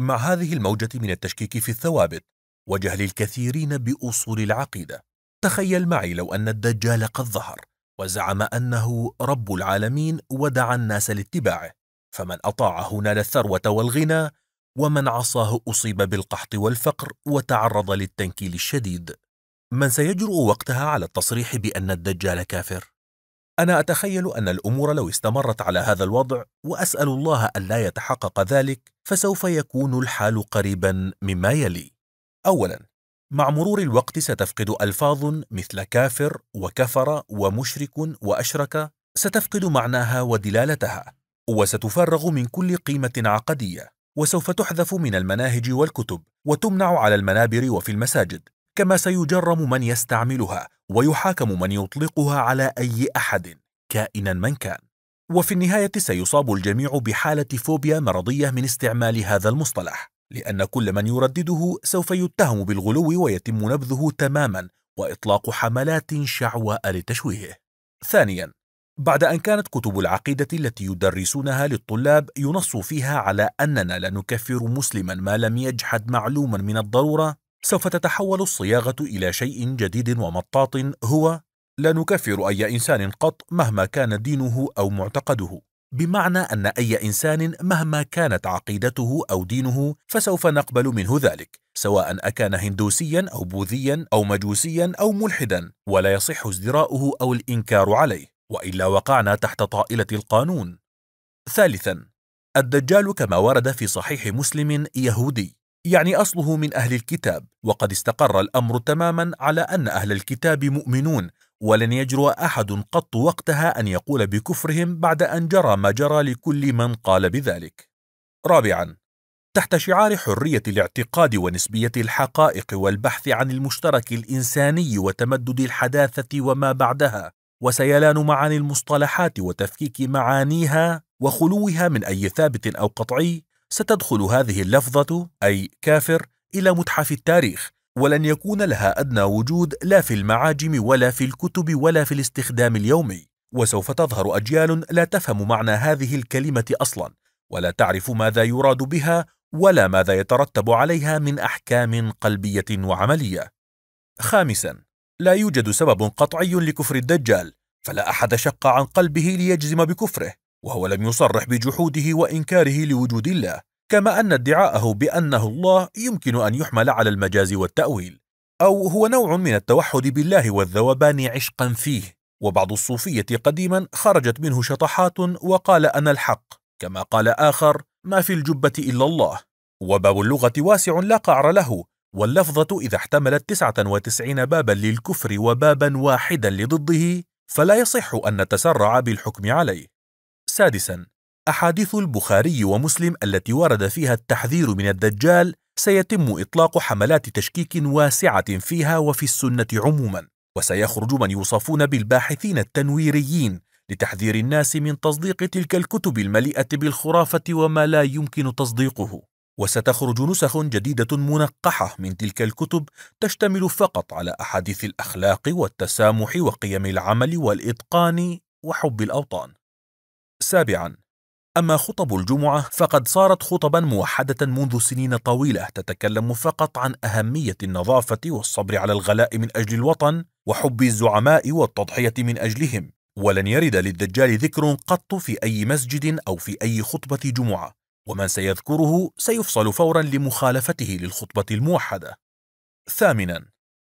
مع هذه الموجة من التشكيك في الثوابت وجهل الكثيرين بأصول العقيدة تخيل معي لو أن الدجال قد ظهر وزعم أنه رب العالمين ودعا الناس لاتباعه فمن أطاعه نال الثروة والغنى ومن عصاه أصيب بالقحط والفقر وتعرض للتنكيل الشديد من سيجرؤ وقتها على التصريح بأن الدجال كافر؟ أنا أتخيل أن الأمور لو استمرت على هذا الوضع وأسأل الله أن لا يتحقق ذلك فسوف يكون الحال قريبا مما يلي أولا مع مرور الوقت ستفقد ألفاظ مثل كافر وكفر ومشرك وأشرك ستفقد معناها ودلالتها وستفرغ من كل قيمة عقدية وسوف تحذف من المناهج والكتب وتمنع على المنابر وفي المساجد كما سيجرم من يستعملها ويحاكم من يطلقها على أي أحد كائنا من كان وفي النهاية سيصاب الجميع بحالة فوبيا مرضية من استعمال هذا المصطلح لأن كل من يردده سوف يتهم بالغلو ويتم نبذه تماما وإطلاق حملات شعواء لتشويهه ثانيا بعد أن كانت كتب العقيدة التي يدرسونها للطلاب ينص فيها على أننا لا نكفر مسلما ما لم يجحد معلوما من الضرورة سوف تتحول الصياغة إلى شيء جديد ومطاط هو لا نكفر أي إنسان قط مهما كان دينه أو معتقده بمعنى أن أي إنسان مهما كانت عقيدته أو دينه فسوف نقبل منه ذلك سواء أكان هندوسيا أو بوذيا أو مجوسيا أو ملحدا ولا يصح ازدراؤه أو الإنكار عليه وإلا وقعنا تحت طائلة القانون ثالثا الدجال كما ورد في صحيح مسلم يهودي يعني أصله من أهل الكتاب وقد استقر الأمر تماما على أن أهل الكتاب مؤمنون ولن يجرؤ أحد قط وقتها أن يقول بكفرهم بعد أن جرى ما جرى لكل من قال بذلك رابعا تحت شعار حرية الاعتقاد ونسبية الحقائق والبحث عن المشترك الإنساني وتمدد الحداثة وما بعدها وسيلان معاني المصطلحات وتفكيك معانيها وخلوها من أي ثابت أو قطعي ستدخل هذه اللفظة أي كافر إلى متحف التاريخ ولن يكون لها أدنى وجود لا في المعاجم ولا في الكتب ولا في الاستخدام اليومي وسوف تظهر أجيال لا تفهم معنى هذه الكلمة أصلا ولا تعرف ماذا يراد بها ولا ماذا يترتب عليها من أحكام قلبية وعملية خامسا لا يوجد سبب قطعي لكفر الدجال فلا أحد شق عن قلبه ليجزم بكفره وهو لم يصرح بجحوده وانكاره لوجود الله كما ان ادعاءه بانه الله يمكن ان يحمل على المجاز والتاويل او هو نوع من التوحد بالله والذوبان عشقا فيه وبعض الصوفيه قديما خرجت منه شطحات وقال انا الحق كما قال اخر ما في الجبه الا الله وباب اللغه واسع لا قعر له واللفظة إذا احتملت 99 بابا للكفر وبابا واحدا لضده فلا يصح أن نتسرع بالحكم عليه سادسا أحاديث البخاري ومسلم التي ورد فيها التحذير من الدجال سيتم إطلاق حملات تشكيك واسعة فيها وفي السنة عموما وسيخرج من يوصفون بالباحثين التنويريين لتحذير الناس من تصديق تلك الكتب المليئة بالخرافة وما لا يمكن تصديقه وستخرج نسخ جديدة منقحة من تلك الكتب تشتمل فقط على أحاديث الأخلاق والتسامح وقيم العمل والإتقان وحب الأوطان سابعا أما خطب الجمعة فقد صارت خطبا موحدة منذ سنين طويلة تتكلم فقط عن أهمية النظافة والصبر على الغلاء من أجل الوطن وحب الزعماء والتضحية من أجلهم ولن يرد للدجال ذكر قط في أي مسجد أو في أي خطبة جمعة ومن سيذكره سيفصل فورا لمخالفته للخطبة الموحدة ثامنا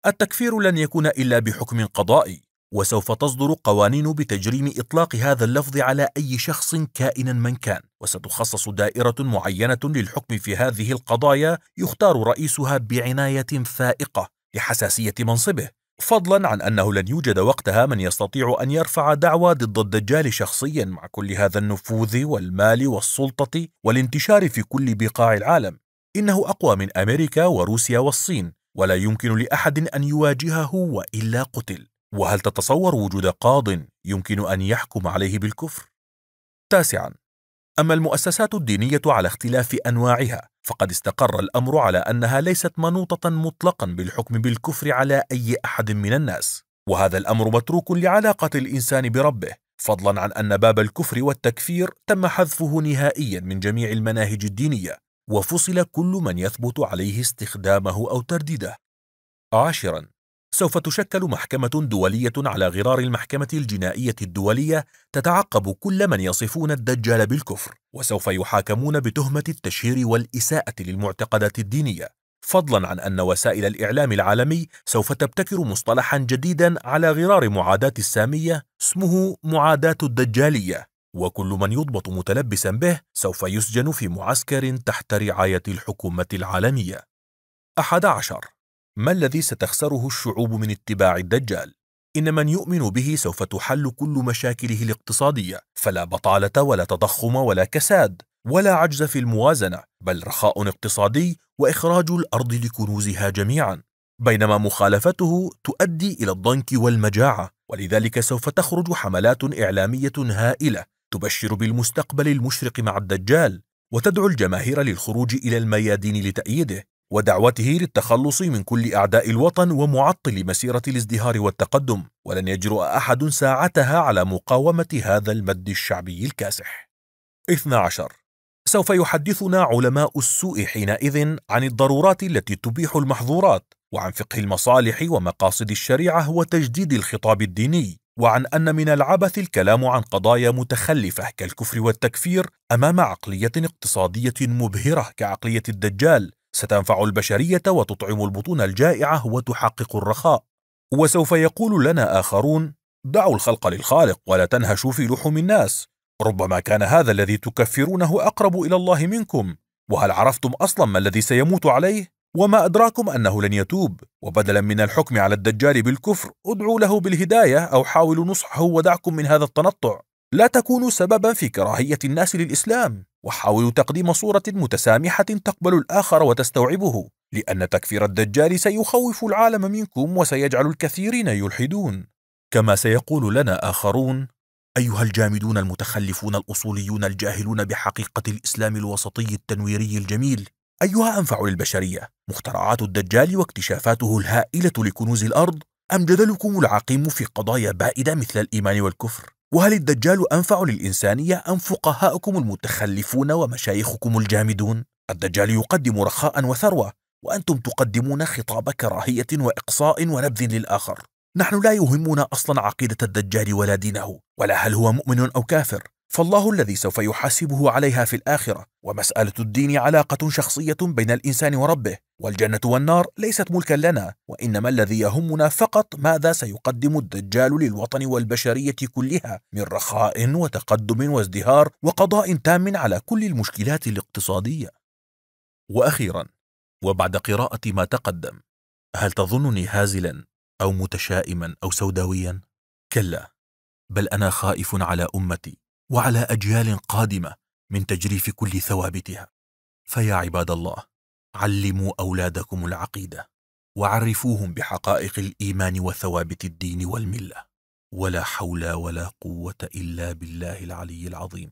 التكفير لن يكون إلا بحكم قضائي وسوف تصدر قوانين بتجريم إطلاق هذا اللفظ على أي شخص كائنا من كان وستخصص دائرة معينة للحكم في هذه القضايا يختار رئيسها بعناية فائقة لحساسية منصبه فضلا عن أنه لن يوجد وقتها من يستطيع أن يرفع دعوى ضد الدجال شخصيا مع كل هذا النفوذ والمال والسلطة والانتشار في كل بقاع العالم إنه أقوى من أمريكا وروسيا والصين ولا يمكن لأحد أن يواجهه وإلا قتل وهل تتصور وجود قاض يمكن أن يحكم عليه بالكفر؟ تاسعاً أما المؤسسات الدينية على اختلاف أنواعها فقد استقر الأمر على أنها ليست منوطة مطلقا بالحكم بالكفر على أي أحد من الناس وهذا الأمر متروك لعلاقة الإنسان بربه فضلا عن أن باب الكفر والتكفير تم حذفه نهائيا من جميع المناهج الدينية وفصل كل من يثبت عليه استخدامه أو ترديده عاشرا سوف تشكل محكمة دولية على غرار المحكمة الجنائية الدولية تتعقب كل من يصفون الدجال بالكفر، وسوف يحاكمون بتهمة التشهير والإساءة للمعتقدات الدينية، فضلا عن أن وسائل الإعلام العالمي سوف تبتكر مصطلحا جديدا على غرار معاداة السامية اسمه معاداة الدجالية، وكل من يضبط متلبسا به سوف يسجن في معسكر تحت رعاية الحكومة العالمية. 11 ما الذي ستخسره الشعوب من اتباع الدجال؟ إن من يؤمن به سوف تحل كل مشاكله الاقتصادية فلا بطالة ولا تضخم ولا كساد ولا عجز في الموازنة بل رخاء اقتصادي وإخراج الأرض لكنوزها جميعا بينما مخالفته تؤدي إلى الضنك والمجاعة ولذلك سوف تخرج حملات إعلامية هائلة تبشر بالمستقبل المشرق مع الدجال وتدعو الجماهير للخروج إلى الميادين لتأييده ودعوته للتخلص من كل أعداء الوطن ومعطل مسيرة الازدهار والتقدم ولن يجرؤ أحد ساعتها على مقاومة هذا المد الشعبي الكاسح 12 سوف يحدثنا علماء السوء حينئذ عن الضرورات التي تبيح المحظورات وعن فقه المصالح ومقاصد الشريعة وتجديد الخطاب الديني وعن أن من العبث الكلام عن قضايا متخلفة كالكفر والتكفير أمام عقلية اقتصادية مبهرة كعقلية الدجال ستنفع البشرية وتطعم البطون الجائعة وتحقق الرخاء وسوف يقول لنا آخرون دعوا الخلق للخالق ولا تنهشوا في لحوم الناس ربما كان هذا الذي تكفرونه أقرب إلى الله منكم وهل عرفتم أصلا ما الذي سيموت عليه؟ وما أدراكم أنه لن يتوب وبدلا من الحكم على الدجال بالكفر ادعوا له بالهداية أو حاولوا نصحه ودعكم من هذا التنطع لا تكونوا سببا في كراهية الناس للإسلام وحاولوا تقديم صورة متسامحة تقبل الآخر وتستوعبه لأن تكفير الدجال سيخوف العالم منكم وسيجعل الكثيرين يلحدون كما سيقول لنا آخرون أيها الجامدون المتخلفون الأصوليون الجاهلون بحقيقة الإسلام الوسطي التنويري الجميل أيها أنفع للبشرية مخترعات الدجال واكتشافاته الهائلة لكنوز الأرض أم جدلكم العقيم في قضايا بائدة مثل الإيمان والكفر وهل الدجال أنفع للإنسانية أم فقهاؤكم المتخلفون ومشايخكم الجامدون؟ الدجال يقدم رخاء وثروة وأنتم تقدمون خطاب كراهية وإقصاء ونبذ للآخر نحن لا يهمنا أصلا عقيدة الدجال ولا دينه ولا هل هو مؤمن أو كافر فالله الذي سوف يحاسبه عليها في الآخرة ومسألة الدين علاقة شخصية بين الإنسان وربه والجنة والنار ليست ملكا لنا وإنما الذي يهمنا فقط ماذا سيقدم الدجال للوطن والبشرية كلها من رخاء وتقدم وازدهار وقضاء تام على كل المشكلات الاقتصادية وأخيرا وبعد قراءة ما تقدم هل تظنني هازلا أو متشائما أو سوداويا؟ كلا بل أنا خائف على أمتي وعلى أجيال قادمة من تجريف كل ثوابتها فيا عباد الله علموا أولادكم العقيدة وعرفوهم بحقائق الإيمان وثوابت الدين والملة ولا حول ولا قوة إلا بالله العلي العظيم